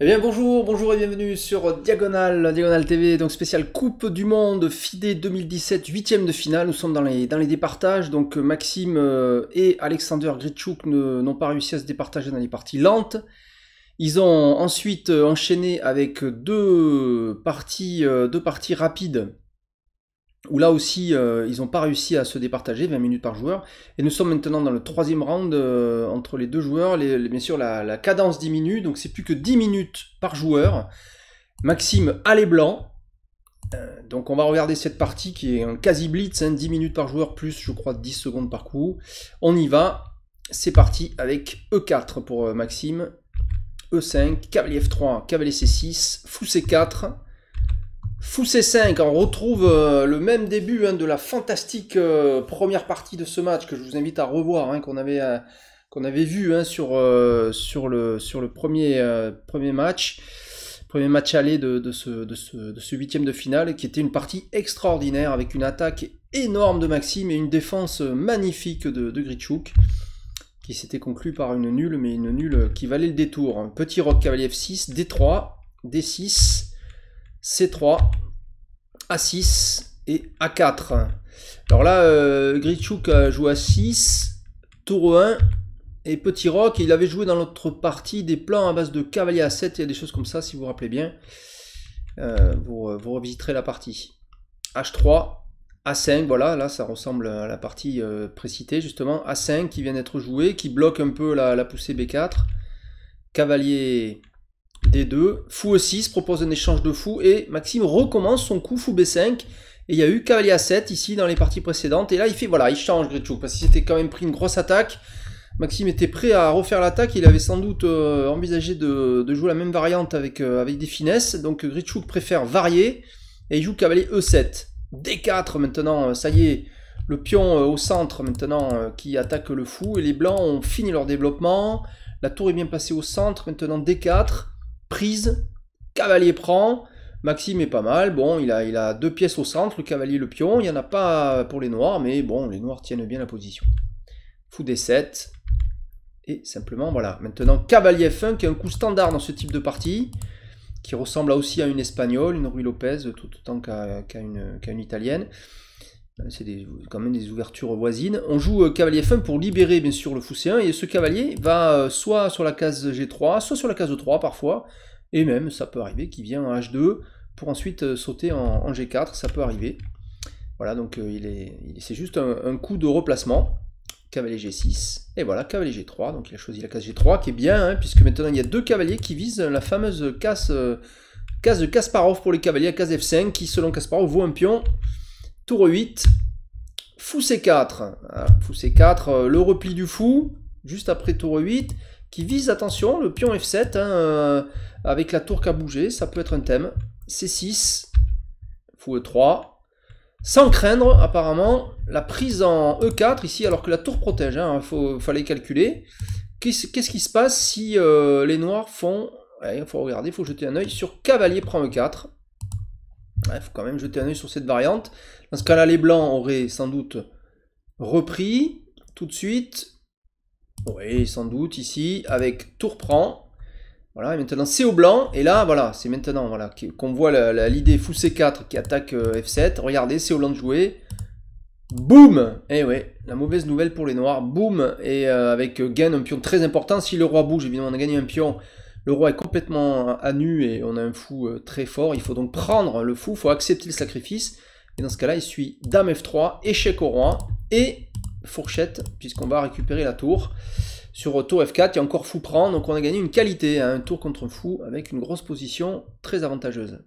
Eh bien bonjour, bonjour et bienvenue sur Diagonal, Diagonal TV, donc spécial Coupe du Monde FIDE e 2017, huitième de finale, nous sommes dans les, dans les départages, donc euh, Maxime euh, et Alexander Gritchouk n'ont pas réussi à se départager dans les parties lentes, ils ont ensuite euh, enchaîné avec deux parties, deux parties rapides où là aussi euh, ils n'ont pas réussi à se départager, 20 minutes par joueur. Et nous sommes maintenant dans le troisième round euh, entre les deux joueurs. bien sûr, la, cadence diminue, donc c'est plus que 10 minutes par joueur. Maxime a les blancs. Euh, donc on va regarder cette partie qui est un quasi blitz, 10 hein, minutes par joueur plus je crois 10 secondes par coup. On y va, c'est parti avec E4 pour Maxime, E5, cavalier F3, cavalier C6, fou C4, Fou 5 on retrouve euh, le même début hein, de la fantastique euh, première partie de ce match que je vous invite à revoir, hein, qu'on avait, euh, avait vu hein, sur, sur, le, sur le premier, premier match, premier match aller de, ce, de, ce, de huitième de finale, qui était une partie extraordinaire avec une attaque énorme de Maxime et une défense magnifique de, de qui s'était conclue par une nulle, mais une nulle qui valait le détour. Petit Rock cavalier F6, D3, D6. C3, A6 et A4. Alors là, euh, joue a 6, tour 1 et Petit Roc. il avait joué dans l'autre partie des plans à base de cavalier a 7. et des choses comme ça, si vous vous rappelez bien. Euh, euh, vous, revisiterez la partie. H3, A5, voilà, là ça ressemble à la partie euh, précitée justement. A5 qui vient d'être joué, qui bloque un peu la, la poussée B4. Cavalier D2, Fou E6 propose un échange de fou et Maxime recommence son coup fou B5. Et il y a eu cavalier A7 ici dans les parties précédentes. Et là, il fait, voilà, il change Gretchouk parce qu'il s'était quand même pris une grosse attaque. Maxime était prêt à refaire l'attaque. Il avait sans doute euh, envisagé de, jouer la même variante avec, euh, avec des finesses. Donc Gretchouk préfère varier et il joue cavalier E7. D4 maintenant, euh, ça y est. Le pion au centre maintenant qui attaque le fou. Et les blancs ont fini leur développement. La tour est bien passée au centre. Maintenant D4 prise, cavalier prend, Maxime est pas mal, bon, il a, il a deux pièces au centre, le cavalier, le pion, il n'y en a pas pour les noirs, mais bon, les noirs tiennent bien la position. Fou des 7, et simplement, voilà. Maintenant, cavalier F1, qui est un coup standard dans ce type de partie, qui ressemble aussi à une espagnole, une Rui Lopez, tout autant qu'à une, une italienne. Euh, c'est quand même des ouvertures voisines. On joue euh, cavalier F1 pour libérer bien sûr le C1 Et ce cavalier va euh, soit sur la case G3, soit sur la case E3 parfois. Et même, ça peut arriver qu'il vient en H2 pour ensuite sauter en, G4. Ça peut arriver. Voilà, donc il est, c'est juste un, coup de replacement. Cavalier G6. Et voilà, cavalier G3. Donc il a choisi la case G3 qui est bien, hein, puisque maintenant il y a deux cavaliers qui visent la fameuse case, case de Kasparov pour les cavaliers, la case F5 qui, selon Kasparov, vaut un pion. Tour 8, fou C4. fou C4, le repli du fou, juste après tour 8, qui vise, attention, le pion F7, hein, euh, avec la tour qui a bougé, ça peut être un thème. C6, fou E3, sans craindre apparemment la prise en E4 ici, alors que la tour protège, il hein, fallait calculer. Qu'est-ce qui se passe si euh, les noirs font... Il faut regarder, il faut jeter un oeil sur cavalier prend E4. Il faut quand même jeter un oeil sur cette variante. Dans ce cas-là, les blancs auraient sans doute repris tout de suite. Oui, sans doute ici, avec tour prend. Voilà, et maintenant c'est au blanc. Et là, voilà, c'est maintenant voilà, qu'on voit l'idée fou C4 qui attaque euh, F7. Regardez, c'est au blanc de jouer. Boum Eh ouais, la mauvaise nouvelle pour les noirs. Boum Et euh, avec euh, gain un pion très important. Si le roi bouge, évidemment, on a gagné un pion. Le roi est complètement à nu et on a un fou euh, très fort. Il faut donc prendre le fou, il faut accepter le sacrifice. Et dans ce cas-là, il suit Dame F3, échec au roi et fourchette, puisqu'on va récupérer la tour. Sur tour F4, il y a encore fou prend, donc on a gagné une qualité, hein, un tour contre un fou, avec une grosse position très avantageuse.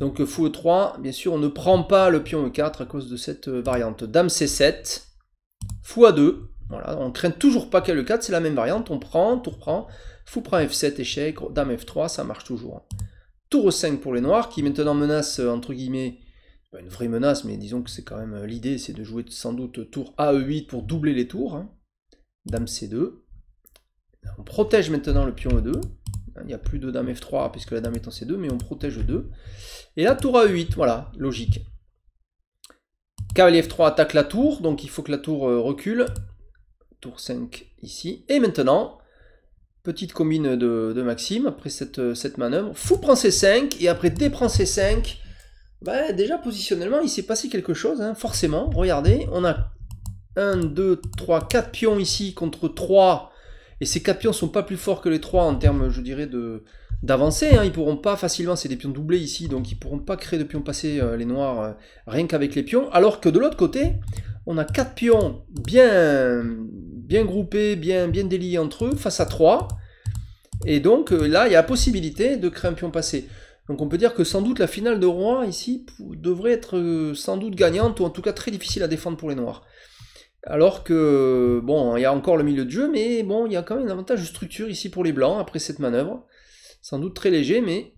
Donc euh, fou E3, bien sûr, on ne prend pas le pion E4 à cause de cette euh, variante. Dame C7, fou A2, voilà, on craint toujours pas qu'elle E4, c'est la même variante, on prend, tour prend, Fou prend F7, échec, Dame F3, ça marche toujours. Hein. Tour E5 pour les noirs, qui maintenant menace, euh, entre guillemets, une vraie menace, mais disons que c'est quand même euh, l'idée, c'est de jouer sans doute tour AE8 pour doubler les tours. Hein. Dame C2. On protège maintenant le pion E2. Il n'y a plus de dame F3 puisque la dame est en C2, mais on protège E2. Et là, tour AE8, voilà, logique. Cavalier F3 attaque la tour, donc il faut que la tour euh, recule. Tour 5 ici. Et maintenant, Petite combine de, Maxime après cette, euh, manœuvre. Fou prend C5 et après D prend C5. Bah, déjà positionnellement, il s'est passé quelque chose, hein, forcément. Regardez, on a 1, 2, 3, 4 pions ici contre 3. Et ces 4 pions sont pas plus forts que les 3 en termes, je dirais, de d'avancée. Hein. Ils ne pourront pas facilement, c'est des pions doublés ici, donc ils pourront pas créer de pions passés, euh, les noirs, euh, rien qu'avec les pions. Alors que de l'autre côté, on a 4 pions bien bien groupés, bien, bien déliés entre eux, face à 3. Et donc euh, là, il y a possibilité de créer un pion passé. Donc on peut dire que sans doute la finale de roi ici devrait être euh, sans doute gagnante, ou en tout cas très difficile à défendre pour les noirs. Alors que, bon, il y a encore le milieu de jeu, mais bon, il y a quand même un avantage de structure ici pour les blancs après cette manœuvre. Sans doute très léger, mais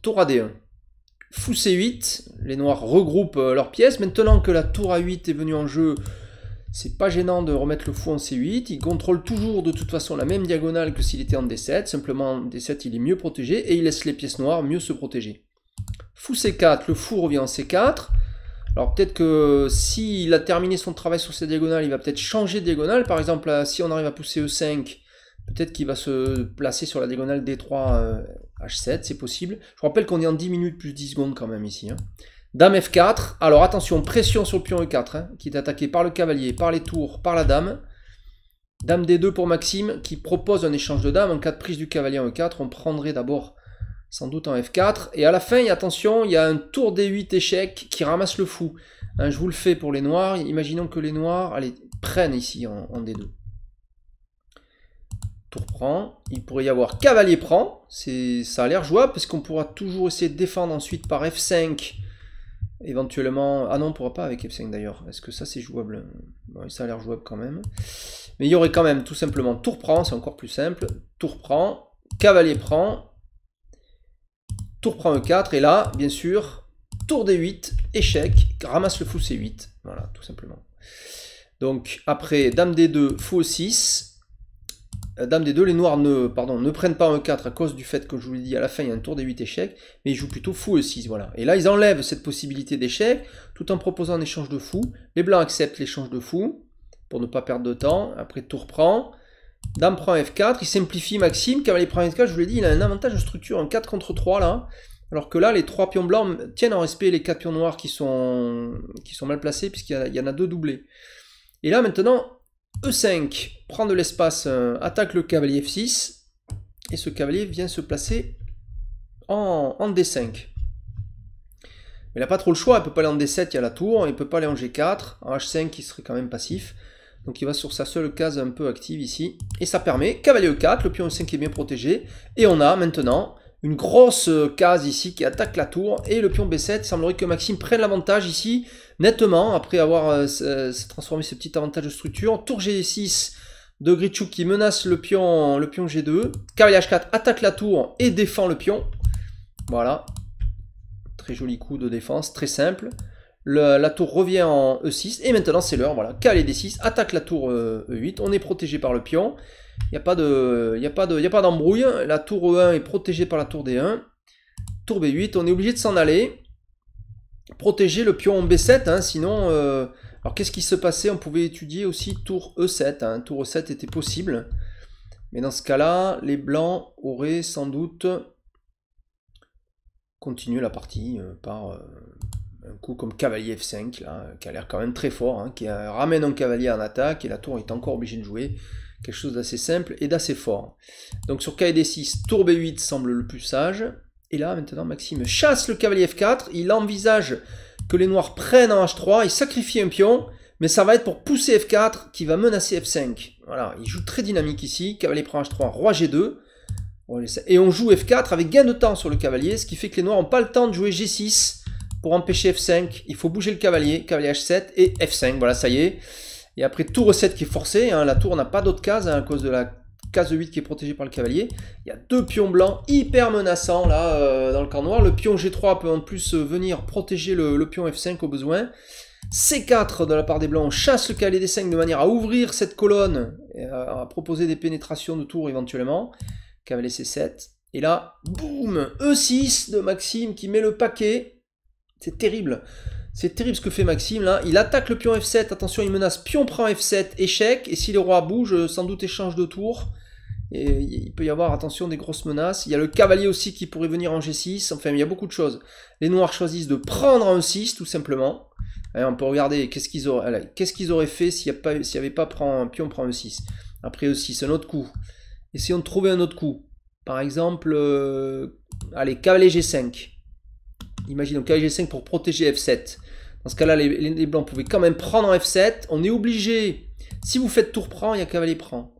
tour à D1. Fou C8, les noirs regroupent euh, leurs pièces. Maintenant que la tour A8 est venue en jeu, c'est pas gênant de remettre le fou en C8. Il contrôle toujours de toute façon la même diagonale que s'il était en D7. Simplement, en D7, il est mieux protégé et il laisse les pièces noires mieux se protéger. Fou C4, le fou revient en C4. Alors peut-être que s'il a terminé son travail sur cette diagonale, il va peut-être changer de diagonale. Par exemple, si on arrive à pousser E5, peut-être qu'il va se placer sur la diagonale D3 euh, H7, c'est possible. Je vous rappelle qu'on est en 10 minutes plus 10 secondes quand même ici. Hein. Dame F4. Alors attention, pression sur le pion E4, hein, qui est attaqué par le cavalier, par les tours, par la dame. Dame D2 pour Maxime, qui propose un échange de dames. En cas de prise du cavalier en E4, on prendrait d'abord sans doute en F4. Et à la fin, attention, il y a un tour D8 échec qui ramasse le fou. Hein, je vous le fais pour les noirs. Imaginons que les noirs prennent ici en, en D2. Tour prend. Il pourrait y avoir cavalier prend. Ça a l'air jouable, parce qu'on pourra toujours essayer de défendre ensuite par F5 Éventuellement, ah non, on pourra pas avec f5 d'ailleurs. Est-ce que ça c'est jouable bon, Ça a l'air jouable quand même. Mais il y aurait quand même tout simplement tour prend, c'est encore plus simple. Tour prend, cavalier prend, tour prend E4, et là, bien sûr, tour D8, échec, ramasse le fou C8. Voilà, tout simplement. Donc après, dame D2, fou 6 euh, dame des deux, les noirs ne, prennent pas un 4 à cause du fait que je vous l'ai dit à la fin, il y a un tour des 8 échecs, mais ils jouent plutôt fou e 6, voilà. Et là, ils enlèvent cette possibilité d'échec, tout en proposant un échange de fou. Les blancs acceptent l'échange de fou, pour ne pas perdre de temps. Après, tour prend. Dame prend F4, il simplifie Maxime, cavalier prend F4, je vous l'ai dit, il a un avantage de structure en 4 contre 3 là. Alors que là, les 3 pions blancs tiennent en respect les 4 pions noirs qui sont, qui sont mal placés, puisqu'il y, y en a deux doublés. Et là, maintenant, E5 prend de l'espace, euh, attaque le cavalier F6, et ce cavalier vient se placer en, D5. Mais il n'a pas trop le choix, il ne peut pas aller en D7, il y a la tour, il ne peut pas aller en G4, en H5 il serait quand même passif. Donc il va sur sa seule case un peu active ici, et ça permet cavalier E4, le pion E5 est bien protégé, et on a maintenant une grosse euh, case ici qui attaque la tour. Et le pion B7, il semblerait que Maxime prenne l'avantage ici, nettement, après avoir euh, euh, transformé ce petit avantage de structure. Tour G6 de Grichou qui menace le pion, le pion G2. Cavalier H4 attaque la tour et défend le pion. Voilà. Très joli coup de défense, très simple. la tour revient en E6 et maintenant c'est l'heure. Voilà, cavalier D6, attaque la tour E8. E On est protégé par le pion. Il n'y a pas d'embrouille. la tour E1 est protégée par la tour D1. Tour B8, on est obligé de s'en aller. Protéger le pion en hein, B7, sinon... Euh, alors qu'est-ce qui se passait On pouvait étudier aussi tour E7. Hein. tour E7 était possible. Mais dans ce cas-là, les blancs auraient sans doute continué la partie euh, par euh, un coup comme cavalier F5, qui a l'air quand même très fort, hein, qui ramène un cavalier en attaque, et la tour est encore obligée de jouer. Quelque chose d'assez simple et d'assez fort. Donc sur KD6, tour B8 semble le plus sage. Et là, maintenant, Maxime chasse le cavalier F4. Il envisage que les noirs prennent en H3 Il sacrifie un pion. Mais ça va être pour pousser F4 qui va menacer F5. Voilà, il joue très dynamique ici. Cavalier prend H3, roi G2. Et on joue F4 avec gain de temps sur le cavalier, ce qui fait que les noirs n'ont pas le temps de jouer G6 pour empêcher F5. Il faut bouger le cavalier, cavalier H7 et F5. Voilà, ça y est. Et après, tour E7 qui est forcé. Hein, la tour n'a pas d'autre case hein, à cause de la case 8 qui est protégée par le cavalier. Il y a deux pions blancs hyper menaçants là euh, dans le camp noir. Le pion G3 peut en plus euh, venir protéger le, pion F5 au besoin. C4 de la part des blancs, chasse le cavalier des 5 de manière à ouvrir cette colonne, et à proposer des pénétrations de tour éventuellement. Cavalier C7. Et là, boum E6 de Maxime qui met le paquet. C'est terrible. C'est terrible ce que fait Maxime là. Il attaque le pion F7. Attention, il menace pion prend F7, échec. Et si le roi bouge, euh, sans doute échange de tour. Et il peut y avoir, attention, des grosses menaces. Il y a le cavalier aussi qui pourrait venir en G6. Enfin, il y a beaucoup de choses. Les noirs choisissent de prendre un 6 tout simplement. Et on peut regarder qu'est-ce qu'ils auraient, auraient, fait s'il n'y avait pas prend, pion prend E6. Après E6, un autre coup. Essayons de trouver un autre coup. Par exemple, euh, allez, cavalier G5. Imagine Donc Kg 5 pour protéger F7. Dans ce cas-là, les, blancs pouvaient quand même prendre en F7. On est obligé. Si vous faites tour prend, il y a cavalier prend.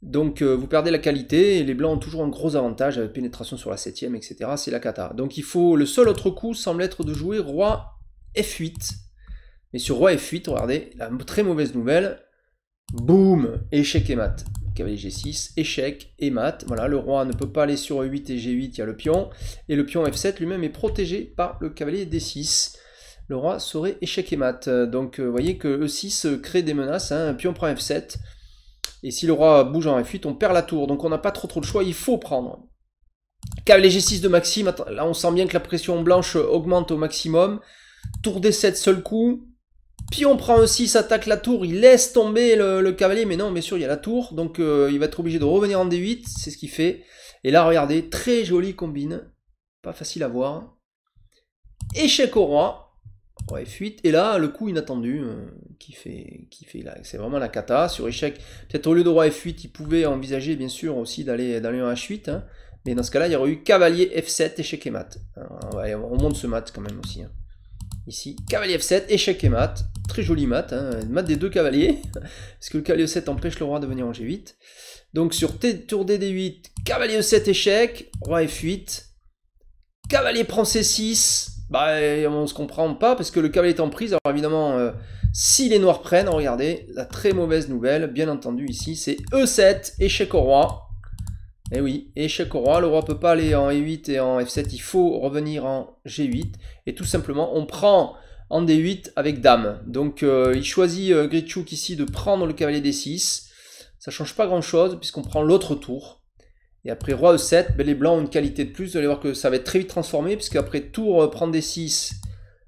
Donc euh, vous perdez la qualité et les blancs ont toujours un gros avantage avec pénétration sur la 7 septième, etc. C'est la cata. Donc il faut. Le seul autre coup semble être de jouer roi F8. Mais sur roi F8, regardez, la très mauvaise nouvelle. Boum Échec et mat cavalier G6, échec et mat. Voilà, le roi ne peut pas aller sur E8 et G8, il y a le pion. Et le pion F7 lui-même est protégé par le cavalier D6. Le roi serait échec et mat. Donc vous euh, voyez que E6 crée des menaces, hein. un pion prend F7. Et si le roi bouge en F8, on perd la tour. Donc on n'a pas trop trop le choix, il faut prendre. Cavalier G6 de Maxime, là on sent bien que la pression blanche augmente au maximum. Tour D7 seul coup, on prend un 6, attaque la tour, il laisse tomber le, cavalier, mais non, bien sûr, il y a la tour, donc euh, il va être obligé de revenir en D8, c'est ce qu'il fait. Et là, regardez, très jolie combine, pas facile à voir. Échec au roi, roi F8, et là, le coup inattendu, euh, qui fait, qui fait là, c'est vraiment la cata. Sur échec, peut-être au lieu de roi F8, il pouvait envisager, bien sûr, aussi d'aller d'aller en H8, hein. mais dans ce cas-là, il y aurait eu cavalier F7, échec et mat. Euh, on, monte ce mat quand même aussi. Hein. Ici, cavalier F7, échec et mat, très jolie mat, hein, mat des deux cavaliers, parce que le cavalier 7 empêche le roi de venir en G8. Donc sur T, tour d 8 cavalier 7 échec, roi F8, cavalier prend C6, bah on se comprend pas parce que le cavalier est en prise, alors évidemment euh, si les noirs prennent, oh, regardez, la très mauvaise nouvelle, bien entendu ici, c'est E7, échec au roi. Et eh oui, échec au roi, le roi peut pas aller en E8 et en F7, il faut revenir en G8, et tout simplement on prend en D8 avec dame. Donc euh, il choisit euh, ici de prendre le cavalier D6. Ça change pas grand chose puisqu'on prend l'autre tour. Et après roi E7, ben, les blancs ont une qualité de plus. Vous allez voir que ça va être très vite transformé puisque après tour euh, prendre D6,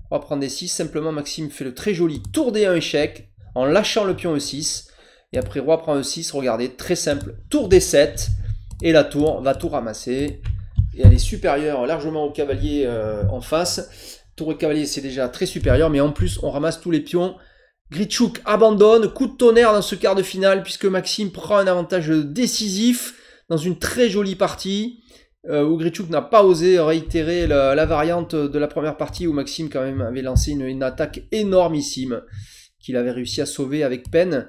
Roi prendre D6. Simplement Maxime fait le très joli tour D1 échec en lâchant le pion E6. Et après roi prend E6, regardez, très simple, tour D7. Et la tour va tout ramasser. Et elle est supérieure largement au cavalier euh, en face. Tour de cavalier, c'est déjà très supérieur, mais en plus, on ramasse tous les pions. Grichuk abandonne, coup de tonnerre dans ce quart de finale, puisque Maxime prend un avantage décisif dans une très jolie partie, euh, où Grichuk n'a pas osé réitérer la, variante de la première partie, où Maxime quand même avait lancé une, attaque énormissime, qu'il avait réussi à sauver avec peine.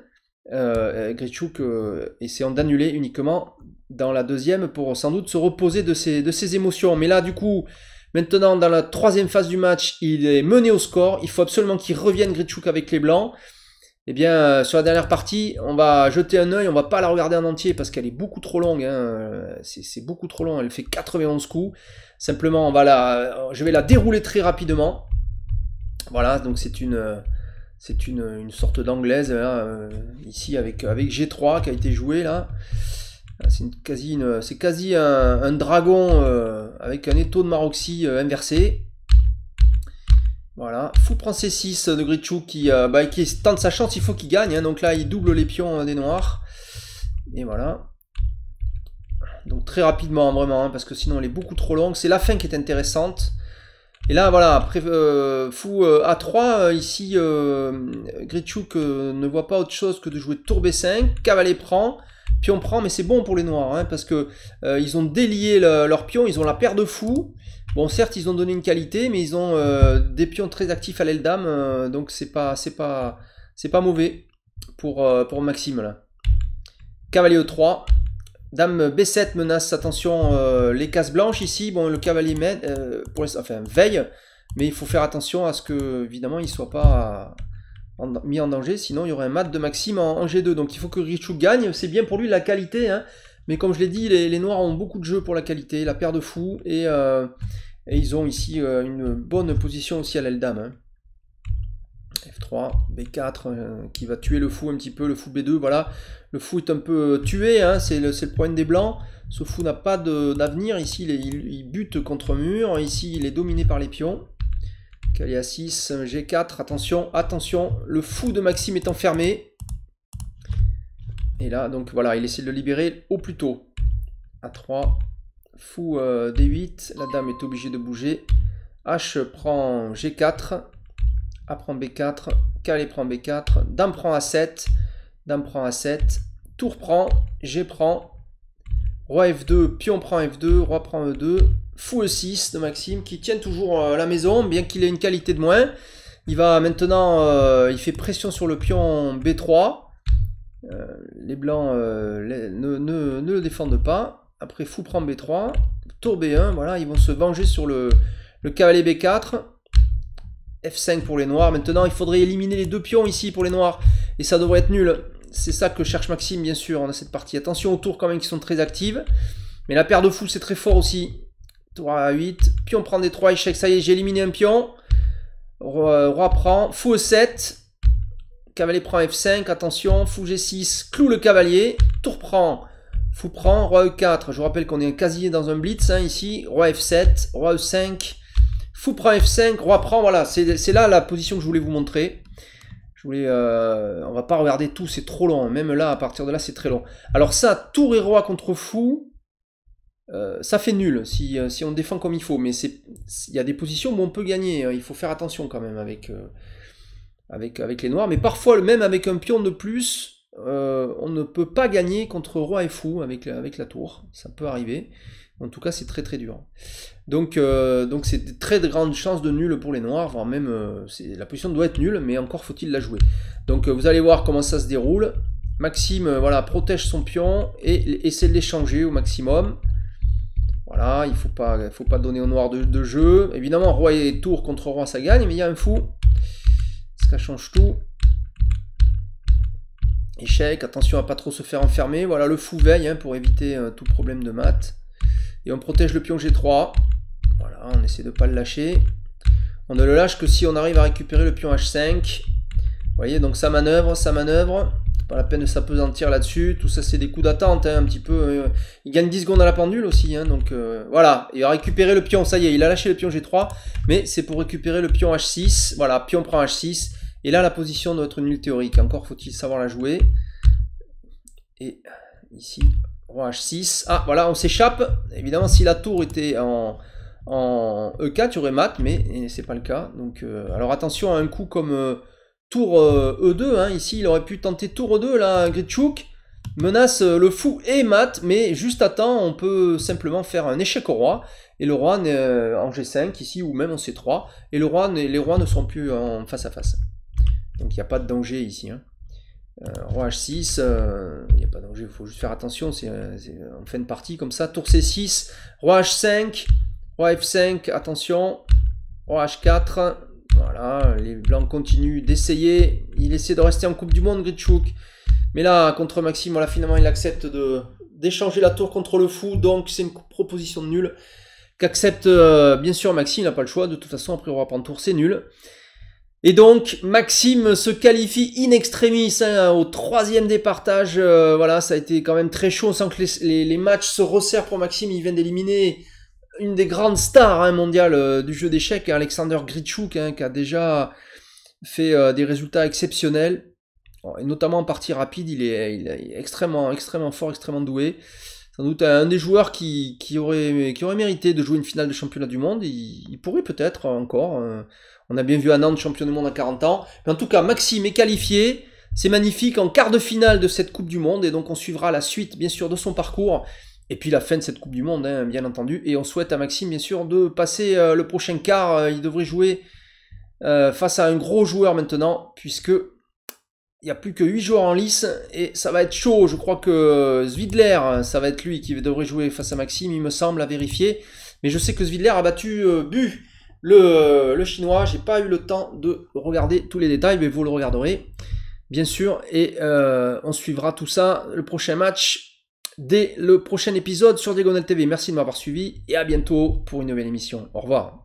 Euh, euh, essayant d'annuler uniquement dans la deuxième pour sans doute se reposer de ses émotions. Mais là, du coup, Maintenant, dans la troisième phase du match, il est mené au score. Il faut absolument qu'il revienne Gritchouk avec les Blancs. Et eh bien, euh, sur la dernière partie, on va jeter un œil. On va pas la regarder en entier parce qu'elle est beaucoup trop longue. Hein. C'est beaucoup trop long. Elle fait 91 coups. Simplement, on va la, je vais la dérouler très rapidement. Voilà, donc c'est une, c'est une, sorte d'anglaise hein, euh, ici avec, avec G3 qui a été joué là. Ah, c'est quasi, un, dragon euh, avec un étau de Maroxy euh, inversé. Voilà. Fou prend C6 de Grichou qui, euh, bah, tente sa chance, il faut qu'il gagne. Hein. Donc là, il double les pions des noirs. Et voilà. Donc très rapidement, vraiment, hein, parce que sinon elle est beaucoup trop longue. C'est la fin qui est intéressante. Et là, voilà, fou A3, ici, que ne voit pas autre chose que de jouer tour B5, Cavalier prend, prend, mais c'est bon pour les noirs, hein, parce que euh, ils ont délié leurs leur ils ont la paire de fous. Bon, certes, ils ont donné une qualité, mais ils ont euh, des pions très actifs à l'aile dame, euh, donc c'est pas, c'est pas, c'est pas mauvais pour, pour Maxime là. Cavalier E3, dame B7 menace, attention, les cases blanches ici. Bon, le cavalier met, pour enfin, veille, mais il faut faire attention à ce que, évidemment, il soit pas mis en danger, sinon il y aurait un mat de Maxime en, G2. Donc il faut que Richou gagne, c'est bien pour lui la qualité, hein. mais comme je l'ai dit, les, Noirs ont beaucoup de jeu pour la qualité, la paire de fous, et, euh, ils ont ici euh, une bonne position aussi à l'aile dame. F3, B4, qui va tuer le fou un petit peu, le fou B2, voilà. Le fou est un peu euh, tué, hein, c'est le, point des blancs. Ce fou n'a pas d'avenir, ici il, bute contre mur, ici il est dominé par les pions. Calé a 6, G4, attention, attention, le fou de Maxime est enfermé. Et là, donc voilà, il essaie de le libérer au plus tôt. A3, fou euh, D8, la dame est obligée de bouger. H prend G4, A prend B4, Calé prend B4, dame prend A7, dame prend A7, tour prend, G prend, roi F2, pion prend F2, roi prend E2, fou e 6 de Maxime qui tient toujours euh, la maison, bien qu'il ait une qualité de moins. Il va maintenant, euh, il fait pression sur le pion B3. Euh, les blancs ne, le défendent pas. Après, fou prend B3, tour B1, voilà, ils vont se venger sur le, le cavalier B4. F5 pour les noirs. Maintenant, il faudrait éliminer les deux pions ici pour les noirs. Et ça devrait être nul. C'est ça que cherche Maxime, bien sûr. On a cette partie. Attention aux tours quand même qui sont très actives. Mais la paire de fous, c'est très fort aussi. 3 à 8. Pion prend des 3 échecs. Ça y est, j'ai éliminé un pion. Roi, prend. Fou E7. Cavalier prend F5. Attention. Fou G6. clou le cavalier. Tour prend. Fou prend. Roi E4. Je vous rappelle qu'on est quasi dans un blitz hein, ici. Roi F7. Roi E5. Fou prend F5. Roi prend. Voilà. C'est là la position que je voulais vous montrer. Je voulais, euh, on va pas regarder tout, c'est trop long. Même là, à partir de là, c'est très long. Alors ça, tour et roi contre fou. Euh, ça fait nul si, euh, on défend comme il faut, mais il y a des positions où on peut gagner, hein. il faut faire attention quand même avec, euh, avec, avec les noirs, mais parfois même avec un pion de plus, on ne peut pas gagner contre roi et fou avec, la tour, ça peut arriver, en tout cas c'est très très dur. Donc donc c'est de très grandes chances de nul pour les noirs, voire même la position doit être nulle, mais encore faut-il la jouer. Donc vous allez voir comment ça se déroule, Maxime voilà, protège son pion et essaie de l'échanger au maximum il ne faut pas, faut pas donner au noir de, jeu. Évidemment, roi et tour contre roi, ça gagne, mais il y a un fou. Ça change tout. Échec, attention à pas trop se faire enfermer. Voilà le fou veille hein, pour éviter euh, tout problème de maths. Et on protège le pion G3. Voilà, on essaie de pas le lâcher. On ne le lâche que si on arrive à récupérer le pion H5. Vous voyez, donc ça manœuvre, ça manœuvre. Pas la peine de s'apesantir là-dessus. Tout ça, c'est des coups d'attente, hein, un petit peu. Euh, il gagne 10 secondes à la pendule aussi. Hein, donc euh, voilà, il a récupéré le pion. Ça y est, il a lâché le pion G3. Mais c'est pour récupérer le pion H6. Voilà, pion prend H6. Et là, la position doit être nulle théorique. Encore faut-il savoir la jouer. Et ici, roi H6. Ah, voilà, on s'échappe. Évidemment, si la tour était en en E4, tu aurais mat, mais c'est pas le cas. Donc, euh, alors attention à un coup comme, E2. Euh, e hein. Ici, il aurait pu tenter tour E2. Là, Gritchouk menace euh, le fou et mat, mais juste à temps, on peut simplement faire un échec au roi. Et le roi euh, en G5 ici, ou même en C3. Et le roi, les rois ne sont plus en face à face. Donc il n'y a pas de danger ici. Hein. roi H6, il n'y a pas de danger, il faut juste faire attention, c'est en fin de partie comme ça. Tour C6, Roi H5, Roi F5, attention, Roi H4, voilà, les Blancs continuent d'essayer. Il essaie de rester en Coupe du Monde, Gritschuk. Mais là, contre Maxime, voilà, finalement, il accepte d'échanger la tour contre le fou. Donc, c'est une proposition de nul qu'accepte, euh, bien sûr, Maxime. Il n'a pas le choix. De toute façon, après, on va prendre tour, c'est nul. Et donc, Maxime se qualifie in extremis hein, au troisième départage. Euh, voilà, ça a été quand même très chaud. On sent que les matchs se resserrent pour Maxime. Il vient d'éliminer une des grandes stars hein, mondiales euh, du jeu d'échecs, Alexander Grichuk, hein, qui a déjà fait euh, des résultats exceptionnels, et notamment en partie rapide, il est, extrêmement, extrêmement fort, extrêmement doué. Sans doute un des joueurs qui, aurait, mérité de jouer une finale de championnat du monde, il, pourrait peut-être encore. Euh. on a bien vu un de champion du monde à 40 ans. Mais en tout cas, Maxime est qualifié. C'est magnifique en quart de finale de cette Coupe du Monde et donc on suivra la suite bien sûr de son parcours et puis la fin de cette Coupe du Monde, hein, bien entendu. Et on souhaite à Maxime, bien sûr, de passer euh, le prochain quart. Euh, il devrait jouer euh, face à un gros joueur maintenant, puisque il n'y a plus que 8 joueurs en lice. Et ça va être chaud. Je crois que Zwidler, ça va être lui qui devrait jouer face à Maxime, il me semble, à vérifier. Mais je sais que Zwidler a battu Bu, le, le chinois. J'ai pas eu le temps de regarder tous les détails, mais vous le regarderez, bien sûr. Et on suivra tout ça. Le prochain match, dès le prochain épisode sur Diagonal TV. Merci de m'avoir suivi et à bientôt pour une nouvelle émission. Au revoir.